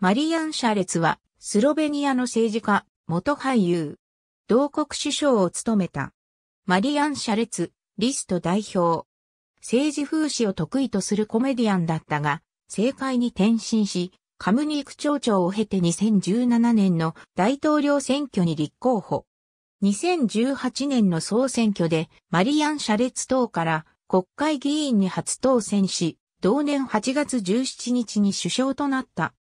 マリアン・シャレツは、スロベニアの政治家、元俳優。同国首相を務めた。マリアン・シャレツ、リスト代表。政治風刺を得意とするコメディアンだったが、政界に転身し、カムニーク町長を経て2017年の大統領選挙に立候補。2018年の総選挙でマリアン・シャレツ党から国会議員に初当選し、同年8月17日に首相となった。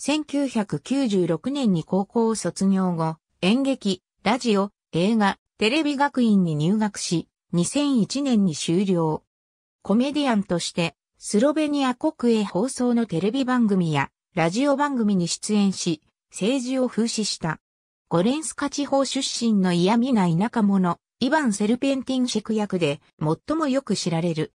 1996年に高校を卒業後、演劇、ラジオ、映画、テレビ学院に入学し、2001年に終了。コメディアンとして、スロベニア国営放送のテレビ番組や、ラジオ番組に出演し、政治を風刺した。ゴレンスカ地方出身の嫌味な田舎者、イヴァン・セルペンティンシェク役で、最もよく知られる。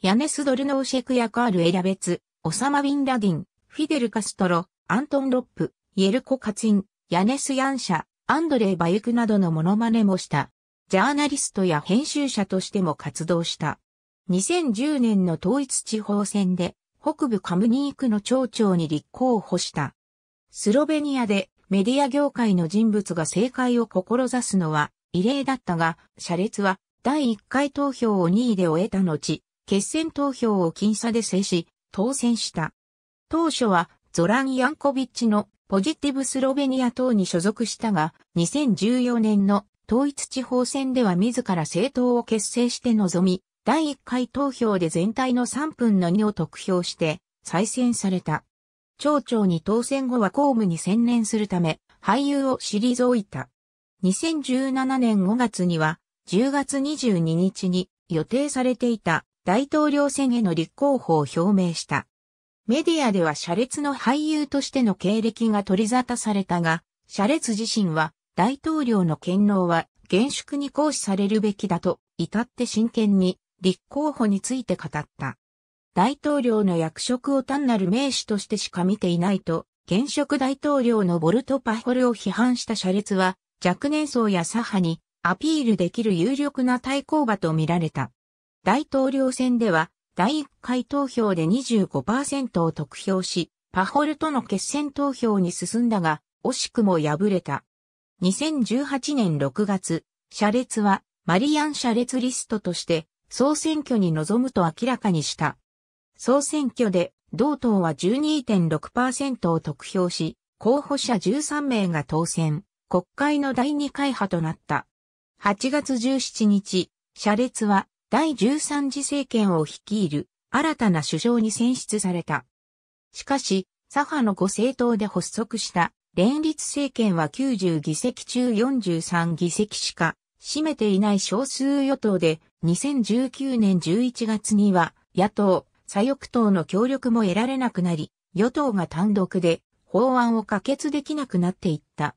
ヤネス・ドルノーシェク役あるエラベツ、オサマ・ビン・ラディン、フィデル・カストロ、アントン・ロップ、イェルコ・カツイン、ヤネス・ヤンシャ、アンドレイ・バユクなどのモノマネもした。ジャーナリストや編集者としても活動した。2010年の統一地方選で北部カムニークの町長に立候補した。スロベニアでメディア業界の人物が政界を志すのは異例だったが、車列は第1回投票を2位で終えた後、決選投票を僅差で制し、当選した。当初はゾラン・ヤンコビッチのポジティブスロベニア党に所属したが、2014年の統一地方選では自ら政党を結成して臨み、第1回投票で全体の3分の2を得票して再選された。町長に当選後は公務に専念するため、俳優を退いた。2017年5月には、10月22日に予定されていた大統領選への立候補を表明した。メディアでは車列の俳優としての経歴が取り沙汰されたが、車列自身は大統領の権能は厳粛に行使されるべきだと、至って真剣に立候補について語った。大統領の役職を単なる名手としてしか見ていないと、現職大統領のボルト・パホルを批判した車列は、若年層や左派にアピールできる有力な対抗馬と見られた。大統領選では第1回投票で25%を得票し、パホルとの決戦投票に進んだが、惜しくも敗れた。2018年6月、車列はマリアン車列リストとして総選挙に臨むと明らかにした。総選挙で同党は12.6%を得票し、候補者13名が当選、国会の第2回派となった。8月17日、車列は第13次政権を率いる新たな首相に選出された。しかし、左派の5政党で発足した連立政権は90議席中43議席しか占めていない少数与党で2019年11月には野党、左翼党の協力も得られなくなり、与党が単独で法案を可決できなくなっていった。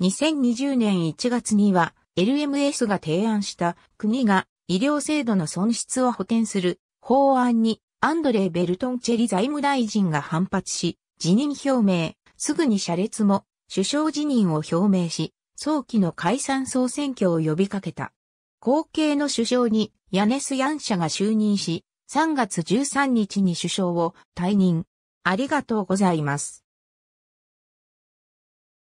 2020年1月には LMS が提案した国が医療制度の損失を補填する法案にアンドレー・ベルトンチェリ財務大臣が反発し、辞任表明、すぐに車列も首相辞任を表明し、早期の解散総選挙を呼びかけた。後継の首相にヤネス・ヤンシャが就任し、3月13日に首相を退任。ありがとうございます。